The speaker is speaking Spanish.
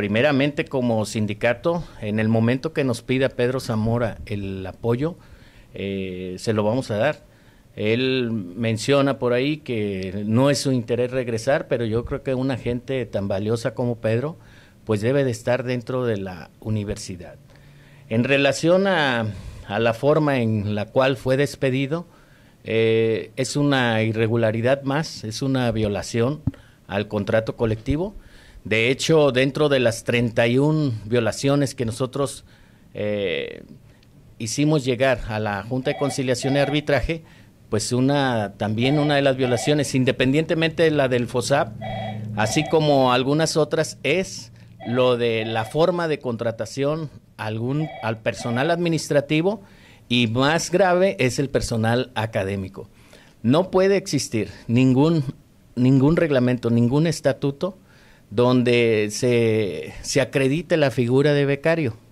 primeramente como sindicato, en el momento que nos pida Pedro Zamora el apoyo, eh, se lo vamos a dar. Él menciona por ahí que no es su interés regresar, pero yo creo que una gente tan valiosa como Pedro, pues debe de estar dentro de la universidad. En relación a, la forma en la cual fue despedido, eh, es una irregularidad más, es una violación al contrato colectivo de hecho, dentro de las 31 violaciones que nosotros eh, hicimos llegar a la Junta de Conciliación y Arbitraje, pues una también una de las violaciones, independientemente de la del FOSAP, así como algunas otras, es lo de la forma de contratación algún, al personal administrativo y más grave es el personal académico. No puede existir ningún, ningún reglamento, ningún estatuto donde se, se acredite la figura de becario.